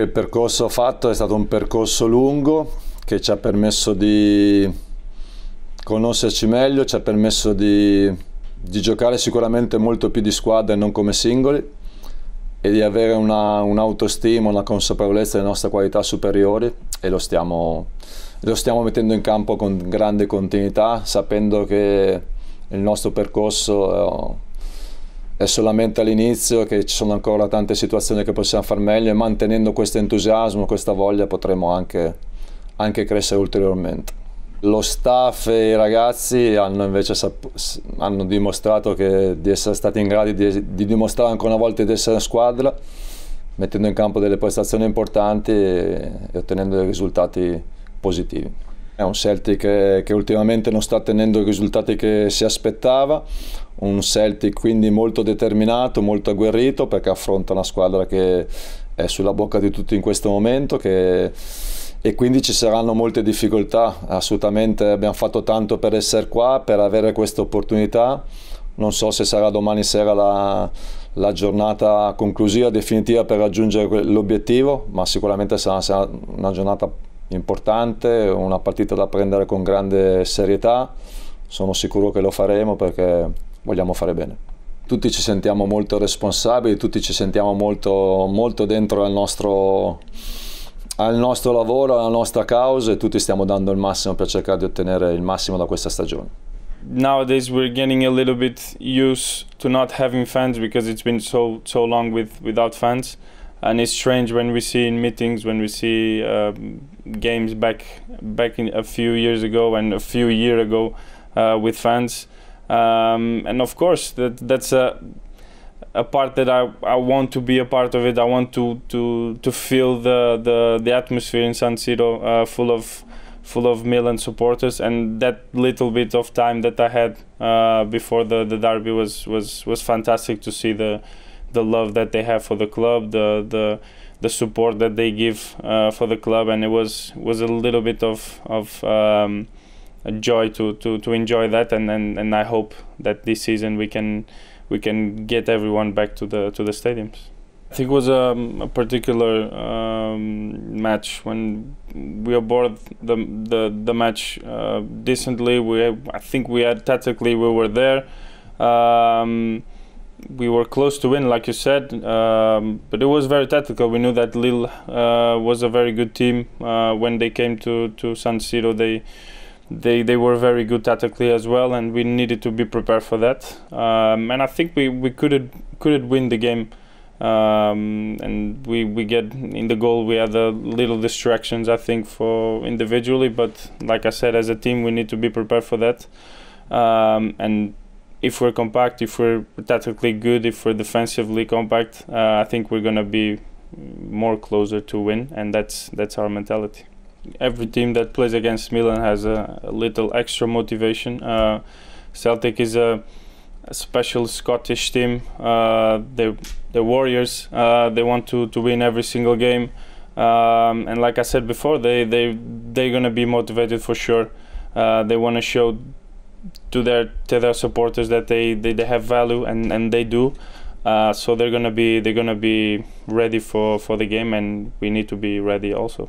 Il percorso fatto è stato un percorso lungo che ci ha permesso di conoscerci meglio, ci ha permesso di, di giocare sicuramente molto più di squadra e non come singoli e di avere un'autostima, una, un una consapevolezza delle nostre qualità superiori e lo stiamo, lo stiamo mettendo in campo con grande continuità, sapendo che il nostro percorso... Eh, è solamente all'inizio, che ci sono ancora tante situazioni che possiamo far meglio e mantenendo questo entusiasmo, questa voglia potremo anche, anche crescere ulteriormente. Lo staff e i ragazzi hanno invece hanno dimostrato che, di essere stati in grado di, di, dimostrare ancora una volta di essere una squadra, mettendo in campo delle prestazioni importanti e, e ottenendo dei risultati positivi. È un Celtic che, che ultimamente non sta ottenendo i risultati che si aspettava, un Celtic quindi molto determinato, molto agguerrito perché affronta una squadra che è sulla bocca di tutti in questo momento che... e quindi ci saranno molte difficoltà, assolutamente abbiamo fatto tanto per essere qua, per avere questa opportunità, non so se sarà domani sera la, la giornata conclusiva, definitiva per raggiungere l'obiettivo, ma sicuramente sarà, sarà una giornata importante, una partita da prendere con grande serietà, sono sicuro che lo faremo perché vogliamo fare bene. Tutti ci sentiamo molto responsabili, tutti ci sentiamo molto, molto dentro al nostro, al nostro lavoro, alla nostra causa e tutti stiamo dando il massimo per cercare di ottenere il massimo da questa stagione. nowadays we're getting a little bit used to not having fans because it's been so so long with without fans and it's strange when we see in meetings when we see um, games back back in a few years ago and a few year ago uh, with fans um, and of course that that's a a part that I, I want to be a part of it. I want to to to feel the the, the atmosphere in San Siro uh, full of full of Milan supporters, and that little bit of time that I had uh, before the, the derby was, was was fantastic to see the the love that they have for the club, the the the support that they give uh, for the club, and it was was a little bit of of um, a joy to, to, to enjoy that and, and, and I hope that this season we can we can get everyone back to the to the stadiums. I think it was um, a, particular um, match when we aboard the the, the match uh, decently. We I think we had tactically we were there. Um, we were close to win, like you said, um, but it was very tactical. We knew that Lille uh, was a very good team uh, when they came to to San Siro. They they they were very good tactically as well, and we needed to be prepared for that. Um, and I think we we could could win the game, um, and we we get in the goal. We had a little distractions, I think, for individually, but like I said, as a team, we need to be prepared for that. Um, and if we're compact, if we're tactically good, if we're defensively compact, uh, I think we're gonna be more closer to win, and that's that's our mentality every team that plays against Milan has a, a little extra motivation. Uh, Celtic is a, a, special Scottish team. Uh, they the Warriors. Uh, they want to, to win every single game, um, and like I said before, they they they're gonna be motivated for sure. Uh, they want to show to their to their supporters that they, they, they have value and, and they do. Uh, so they're gonna be they're gonna be ready for, for the game and we need to be ready also.